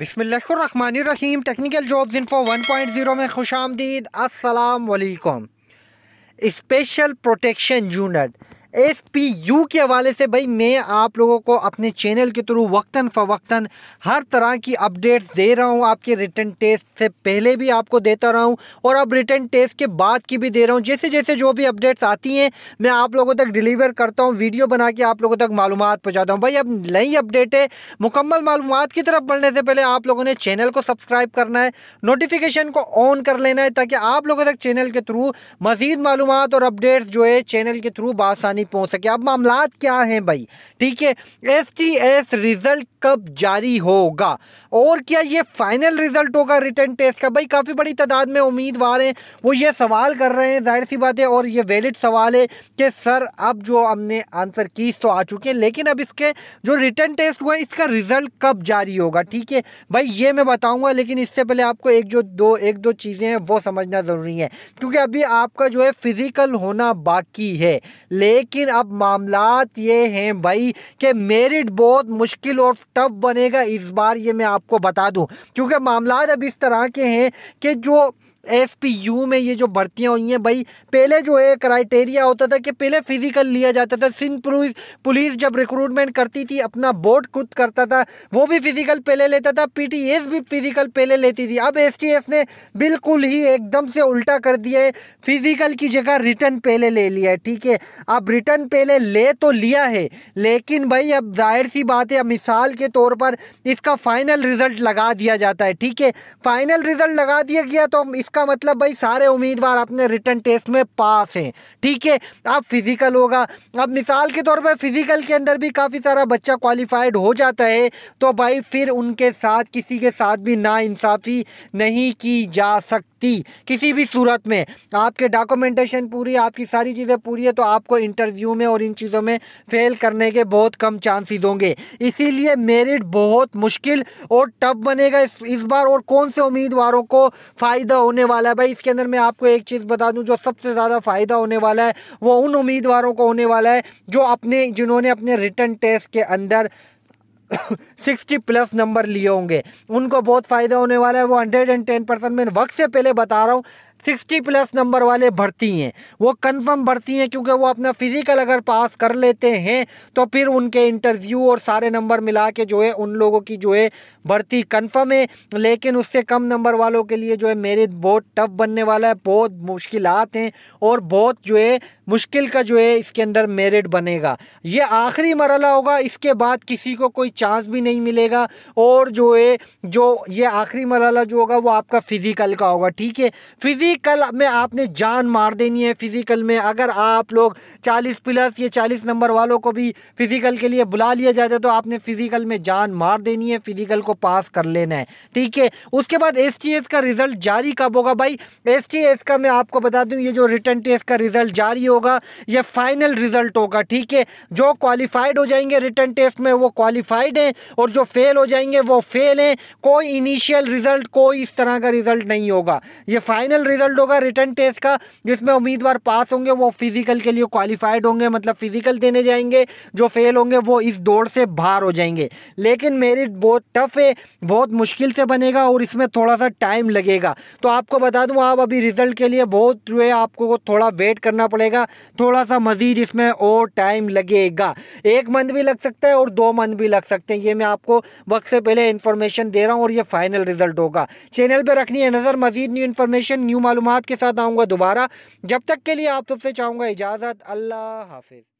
بسم اللہ الرحمن الرحیم টেকনিক্যাল জবস ইনফো 1.0 মে خوش آمدید আসসালামু আলাইকুম special protection unit S P U के हवाले से भाई मैं आप लोगों को अपने चैनल के थ्रू वक्ता फ़वक्ता हर तरह की अपडेट्स दे रहा हूँ आपके रिटर्न टेस्ट से पहले भी आपको देता रहा हूँ और अब रिटर्न टेस्ट के बाद की भी दे रहा हूँ जैसे जैसे जो भी अपडेट्स आती हैं मैं आप लोगों तक डिलीवर करता हूँ वीडियो बना के आप लोगों तक मालूम पहुँचाता हूँ भाई अब नई अपडेट है मुकम्मल मालूम की तरफ बढ़ने से पहले आप लोगों ने चैनल को सब्सक्राइब करना है नोटिफिकेशन को ऑन कर लेना है ताकि आप लोगों तक चैनल के थ्रू मज़ीद मालूम और अपडेट्स जो है चैनल के थ्रू बासानी नहीं पहुंच सके अब मामला क्या हैं भाई ठीक है एस टी एस रिजल्ट कब जारी होगा और क्या ये फाइनल रिजल्ट होगा रिटर्न टेस्ट का भाई काफ़ी बड़ी तादाद में उम्मीदवार हैं वो ये सवाल कर रहे हैं जाहिर सी बात है और ये वैलिड सवाल है कि सर अब जो हमने आंसर कीज तो आ चुके हैं लेकिन अब इसके जो रिटर्न टेस्ट हुआ इसका रिजल्ट कब जारी होगा ठीक है भाई ये मैं बताऊँगा लेकिन इससे पहले आपको एक जो दो एक दो चीज़ें हैं वो समझना ज़रूरी है क्योंकि अभी आपका जो है फिज़िकल होना बाकी है लेकिन अब मामला ये हैं भाई कि मेरिट बहुत मुश्किल और टफ बनेगा इस बार ये मैं आपको बता दूं क्योंकि मामला अब इस तरह के हैं कि जो यू में ये जो भर्तियाँ हुई हैं भाई पहले जो है क्राइटेरिया होता था कि पहले फिजिकल लिया जाता था सिंध पुलिस पुलिस जब रिक्रूटमेंट करती थी अपना बोर्ड खुद करता था वो भी फिजिकल पहले लेता था पीटीएस भी फिजिकल पहले लेती थी अब एसटीएस ने बिल्कुल ही एकदम से उल्टा कर दिया है फिजिकल की जगह रिटर्न पहले ले लिया है ठीक है अब रिटर्न पहले ले तो लिया है लेकिन भाई अब जाहिर सी बात है मिसाल के तौर पर इसका फाइनल रिजल्ट लगा दिया जाता है ठीक है फाइनल रिजल्ट लगा दिया गया तो इसका इसका मतलब भाई सारे उम्मीदवार अपने रिटर्न टेस्ट में पास हैं ठीक है अब फिज़िकल होगा अब मिसाल के तौर पर फिज़िकल के अंदर भी काफ़ी सारा बच्चा क्वालिफाइड हो जाता है तो भाई फिर उनके साथ किसी के साथ भी नाइंसाफ़ी नहीं की जा सकती सकती किसी भी सूरत में आपके डॉक्यूमेंटेशन पूरी आपकी सारी चीज़ें पूरी है तो आपको इंटरव्यू में और इन चीज़ों में फेल करने के बहुत कम चांसेस होंगे इसीलिए मेरिट बहुत मुश्किल और टफ बनेगा इस, इस बार और कौन से उम्मीदवारों को फ़ायदा होने वाला है भाई इसके अंदर मैं आपको एक चीज़ बता दूँ जो सबसे ज़्यादा फ़ायदा होने वाला है वो उन उम्मीदवारों को होने वाला है जो अपने जिन्होंने अपने रिटर्न टेस्ट के अंदर सिक्सटी प्लस नंबर लिए होंगे उनको बहुत फ़ायदा होने वाला है वो हंड्रेड एंड टेन परसेंट मैं वक्त से पहले बता रहा हूँ सिक्सटी प्लस नंबर वाले भर्ती हैं वो कंफर्म भर्ती हैं क्योंकि वो अपना फिज़िकल अगर पास कर लेते हैं तो फिर उनके इंटरव्यू और सारे नंबर मिला के जो है उन लोगों की जो है भर्ती कंफर्म है लेकिन उससे कम नंबर वालों के लिए जो है मेरिट बहुत टफ बनने वाला है बहुत मुश्किल हैं और बहुत जो है मुश्किल का जो है इसके अंदर मेरिट बनेगा ये आखिरी मरला होगा इसके बाद किसी को कोई चांस भी नहीं मिलेगा और जो है जो ये आखिरी मरला जो होगा वो आपका फ़िज़िकल का होगा ठीक है फिजिक फिज़िकल में आपने जान मार देनी है फिज़िकल में अगर आप लोग चालीस प्लस ये चालीस नंबर वालों को भी फिज़िकल के लिए बुला लिया जाता है तो आपने फिज़िकल में जान मार देनी है फिज़िकल को पास कर लेना है ठीक है उसके बाद एस का रिज़ल्ट जारी कब होगा भाई एस का मैं आपको बता दूं ये जो रिटर्न टेस्ट का रिज़ल्ट जारी होगा यह फाइनल रिज़ल्ट होगा ठीक है जो क्वालिफाइड हो जाएंगे रिटर्न टेस्ट में वो क्वालिफाइड हैं और जो फेल हो जाएंगे वो फेल हैं कोई इनिशियल रिज़ल्ट कोई इस तरह का रिज़ल्ट नहीं होगा ये फाइनल रिजल्ट होगा रिटर्न टेस्ट का जिसमें उम्मीदवार पास होंगे वो फिजिकल के लिए क्वालिफाइड होंगे मतलब फिजिकल देने जाएंगे जो फेल होंगे वो इस दौड़ से बाहर हो जाएंगे लेकिन मेरिट बहुत टफ है बहुत मुश्किल से बनेगा और इसमें थोड़ा सा टाइम लगेगा तो आपको बता दूँ आप अभी रिजल्ट के लिए बहुत जो है आपको थोड़ा वेट करना पड़ेगा थोड़ा सा मज़ीद इसमें और टाइम लगेगा एक मंथ भी लग सकता है और दो मंथ भी लग सकते हैं ये मैं आपको वक्त से पहले इंफॉर्मेशन दे रहा हूँ और ये फाइनल रिजल्ट होगा चैनल पर रखनी है नज़र मजीद न्यू इन्फॉर्मेशन न्यू मालूम के साथ आऊँगा दोबारा जब तक के लिए आप सबसे चाहूँगा इजाज़त अल्लाह हाफिज़